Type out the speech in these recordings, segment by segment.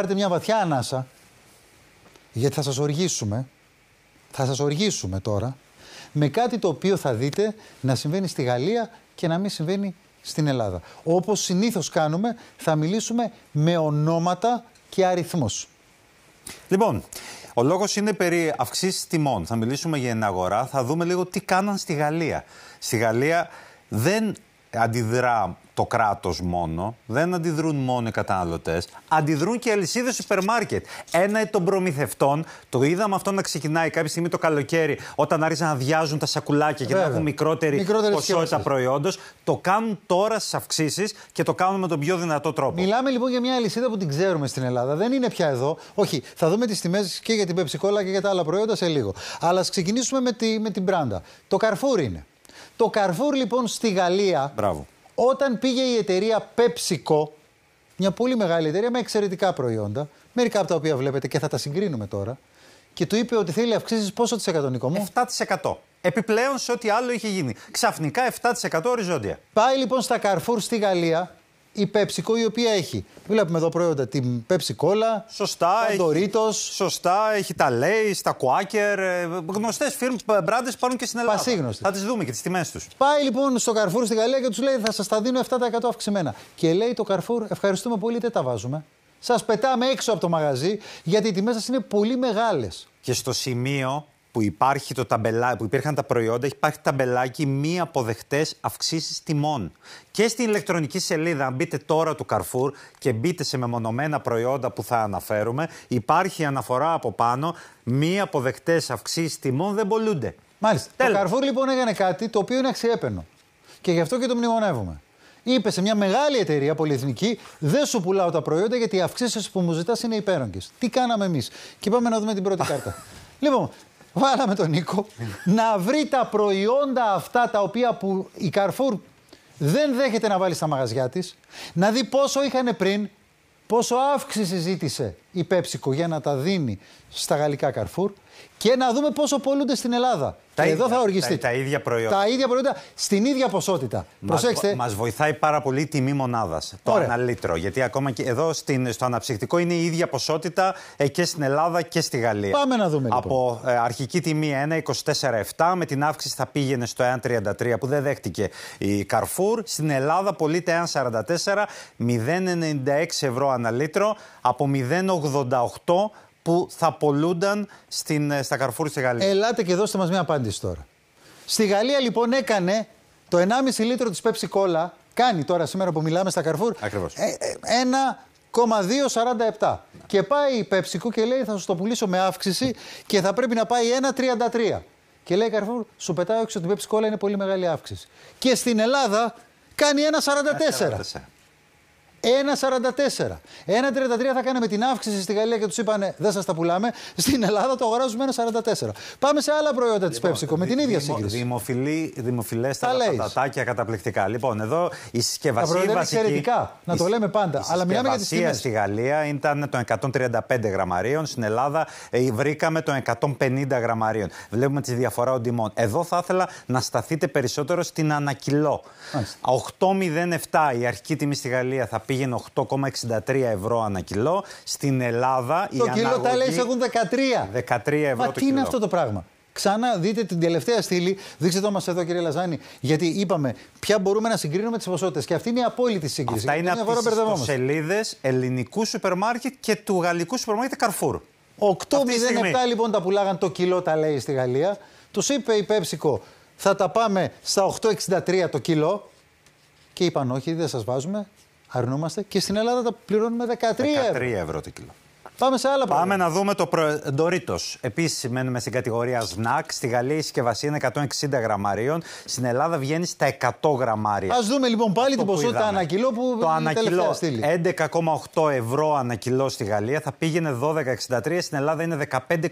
Πάρτε μια βαθιά ανάσα, γιατί θα σας οργήσουμε, θα σας οργήσουμε τώρα, με κάτι το οποίο θα δείτε να συμβαίνει στη Γαλλία και να μην συμβαίνει στην Ελλάδα. Όπως συνήθως κάνουμε, θα μιλήσουμε με ονόματα και αριθμούς. Λοιπόν, ο λόγος είναι περί αυξής τιμών. Θα μιλήσουμε για την αγορά, θα δούμε λίγο τι κάναν στη Γαλλία. Στη Γαλλία δεν ε, αντιδρά το κράτος μόνο, δεν αντιδρούν μόνο οι καταναλωτές, αντιδρούν και οι αλυσίδες σούπερ μάρκετ. Ένα των προμηθευτών, το είδαμε αυτό να ξεκινάει κάποια στιγμή το καλοκαίρι, όταν άρχισαν να αδειάζουν τα σακουλάκια και να έχουν μικρότερη, μικρότερη ποσότητα προϊόντος. Το κάνουν τώρα στις αυξήσεις και το κάνουν με τον πιο δυνατό τρόπο. Μιλάμε λοιπόν για μια αλυσίδα που την ξέρουμε στην Ελλάδα. Δεν είναι πια εδώ. Όχι, θα δούμε τις τιμές και για την πεψικόλα και για τα άλλα προϊόντα σε λίγο. Αλλά ας ξεκινήσουμε με, τη, με την πράντα. Το Carrefour είναι. Το Carrefour λοιπόν στη Γαλλία, Μπράβο. όταν πήγε η εταιρεία PepsiCo, μια πολύ μεγάλη εταιρεία με εξαιρετικά προϊόντα, μερικά από τα οποία βλέπετε και θα τα συγκρίνουμε τώρα, και του είπε ότι θέλει αυξήσεις πόσο της εκατονικό 7%. Επιπλέον σε ό,τι άλλο είχε γίνει. Ξαφνικά 7% οριζόντια. Πάει λοιπόν στα Carrefour στη Γαλλία η Πεψικό η οποία έχει. Βλέπουμε εδώ προϊόντα την Pepsi Cola, σωστά, Σωστά, έχει τα Lay's, τα Quaker, ε, γνωστές φίρμες, μπράντε που πάρουν και στην Ελλάδα. Πασίγνωστη. Θα τις δούμε και τις τιμές τους. Πάει λοιπόν στο Carrefour στην Γαλλία και τους λέει θα σας τα δίνω 7% αυξημένα. Και λέει το Carrefour, ευχαριστούμε πολύ, δεν τα βάζουμε. Σας πετάμε έξω από το μαγαζί γιατί οι τιμές σας είναι πολύ μεγάλες. Και στο σημείο που, υπάρχει το ταμπελά, που υπήρχαν τα προϊόντα, υπάρχει ταμπελάκι μη αποδεκτέ αυξήσεις τιμών. Και στην ηλεκτρονική σελίδα, αν μπείτε τώρα του Carrefour και μπείτε σε μεμονωμένα προϊόντα που θα αναφέρουμε, υπάρχει αναφορά από πάνω μη αποδεκτέ αυξήσεις τιμών δεν πολλούνται. Μάλιστα. Το Carrefour λοιπόν έκανε κάτι το οποίο είναι αξιέπαινο. Και γι' αυτό και το μνημονεύουμε. Είπε σε μια μεγάλη εταιρεία πολυεθνική: Δεν σου πουλάω τα προϊόντα γιατί οι αυξήσεις που μου ζητάς είναι υπέρογγες. Τι κάναμε εμείς. Και πάμε να δούμε την πρώτη κάρτα. Λοιπόν, βάλαμε τον Νίκο να βρει τα προϊόντα αυτά τα οποία που η Carrefour δεν δέχεται να βάλει στα μαγαζιά της, να δει πόσο είχαν πριν, πόσο αύξηση ζήτησε η Πέψικο για να τα δίνει στα γαλλικά καρφούρ και να δούμε πόσο πολλούνται στην Ελλάδα. Τα ίδια, εδώ θα οργιστεί. Τα, ίδια προϊόντα. Τα ίδια προϊόντα στην ίδια ποσότητα. Μας, Προσέξτε. Μας βοηθάει πάρα πολύ η τιμή μονάδας. Το αναλύτρο. Γιατί ακόμα και εδώ στην, στο αναψυκτικό είναι η ίδια ποσότητα ε, και στην Ελλάδα και στη Γαλλία. Πάμε να δούμε. Λοιπόν. Από λοιπόν. ε, αρχική τιμή 1,24,7 με την αύξηση θα πήγαινε στο 1,33 που δεν δέχτηκε η Καρφούρ. Στην Ελλάδα πωλείται 1,44, 0,96 ευρώ ανά από που θα πολλούνταν στην, ε, στα καρφούρ στη Γαλλία. Ελάτε και δώστε μας μια απάντηση τώρα. Στη Γαλλία λοιπόν έκανε το 1,5 λίτρο της Pepsi Cola, κάνει τώρα σήμερα που μιλάμε στα καρφούρ, Ακριβώς. 1,247. Ε, ε, και πάει η PepsiCo και λέει θα σου το πουλήσω με αύξηση και θα πρέπει να πάει 1,33. Και λέει Καρφούρ, σου πετάω έξω την Pepsi Cola είναι πολύ μεγάλη αύξηση. Και στην Ελλάδα κάνει 1,44. 1,44. 1,33 θα κάναμε την αύξηση στη Γαλλία και τους είπαν δεν σας τα πουλάμε. Στην Ελλάδα το αγοράζουμε 1,44. Πάμε σε άλλα προϊόντα της λοιπόν, με την ίδια σύγκριση. Δημοφιλή, τα πατατάκια καταπληκτικά. Λοιπόν, εδώ η συσκευασία. Τα προϊόντα είναι εξαιρετικά, να το λέμε πάντα. Η αλλά μιλάμε για στη Γαλλία ήταν των 135 γραμμαρίων. Στην Ελλάδα ε, βρήκαμε των 150 γραμμαρίων. Βλέπουμε τη διαφορά των τιμών. Εδώ θα ήθελα να σταθείτε περισσότερο στην ανακυλό. 8,07 η αρχική τιμή στη Γαλλία θα πήγε πήγαινε 8,63 ευρώ ανά κιλό. Στην Ελλάδα το κιλό τα λέει έχουν 13. 13 ευρώ Μα το τι είναι αυτό το πράγμα. Ξανά δείτε την τελευταία στήλη. Δείξτε το μας εδώ, κύριε Λαζάνη. Γιατί είπαμε ποια μπορούμε να συγκρίνουμε τις ποσότητες. Και αυτή είναι η απόλυτη σύγκριση. Αυτά είναι από τι σελίδες ελληνικού σούπερ μάρκετ και του γαλλικού σούπερ μάρκετ Carrefour. 8,07 λοιπόν τα πουλάγαν το κιλό, τα λέει στη Γαλλία. Τους είπε η Πέψικο, θα τα πάμε στα 8,63 το κιλό. Και είπαν όχι, δεν σας βάζουμε, αρνούμαστε και στην Ελλάδα τα πληρώνουμε 13, 13 ευρώ. ευρώ το κιλό. Πάμε σε άλλα πράγματα. Πάμε να δούμε το προεντορίτο. Επίσης, μένουμε στην κατηγορία Σνακ. Στη Γαλλία η συσκευασία είναι 160 γραμμαρίων. Στην Ελλάδα βγαίνει στα 100 γραμμάρια. Ας δούμε λοιπόν πάλι Αυτό την ποσότητα ανακυλό που το ανακυλό. 11,8 ευρώ ανακυλό στη Γαλλία θα πήγαινε 12,63. Στην Ελλάδα είναι 15,8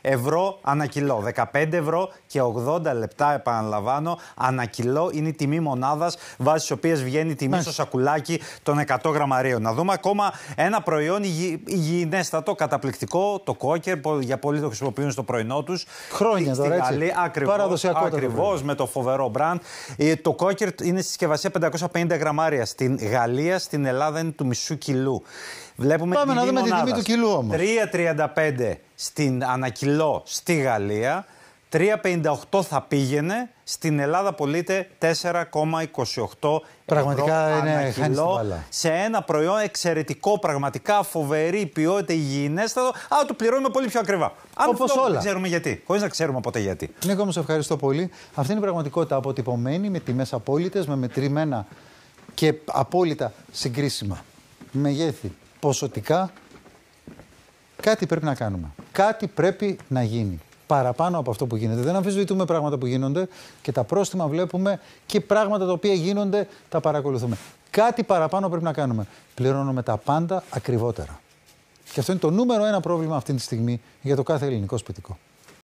ευρώ ανακυλό. 15 ευρώ και 80 λεπτά, επαναλαμβάνω, ανακυλό είναι η τιμή μονάδας βάσει της οποίας βγαίνει η τιμή ναι. στο σακουλάκι των 100 γραμμαρίων. Να δούμε ακόμα ένα προϊόν υγι υγιεινέστατο, καταπληκτικό, το κόκερ για πολλοί το χρησιμοποιούν στο πρωινό τους. Χρόνια τώρα, έτσι. Γαλλία, Παραδοσιακό ακριβώς, με το φοβερό μπραντ. Ε, το κόκερ είναι στη συσκευασία 550 γραμμάρια. Στην Γαλλία, στην Ελλάδα είναι του μισού κιλού. Βλέπουμε Πάμε να δούμε τη τιμή του κιλού όμως. 3,35 στην ανακυλό στη Γαλλία. 3,58 θα πήγαινε. Στην Ελλάδα πωλείται 4,28 Πραγματικά ευρώ είναι χιλό σε ένα προϊόν εξαιρετικό, πραγματικά φοβερή ποιότητα, υγιεινέστατο. αλλά το πληρώνουμε πολύ πιο ακριβά. Αν Όπως όλα. Δεν ξέρουμε γιατί. Χωρίς να ξέρουμε ποτέ γιατί. Νίκο, μου σε ευχαριστώ πολύ. Αυτή είναι η πραγματικότητα αποτυπωμένη με τιμές απόλυτες, με μετρημένα και απόλυτα συγκρίσιμα. Μεγέθη, ποσοτικά. Κάτι πρέπει να κάνουμε. Κάτι πρέπει να γίνει παραπάνω από αυτό που γίνεται. Δεν αμφισβητούμε πράγματα που γίνονται και τα πρόστιμα βλέπουμε και πράγματα τα οποία γίνονται τα παρακολουθούμε. Κάτι παραπάνω πρέπει να κάνουμε. Πληρώνουμε τα πάντα ακριβότερα. Και αυτό είναι το νούμερο ένα πρόβλημα αυτή τη στιγμή για το κάθε ελληνικό σπιτικό.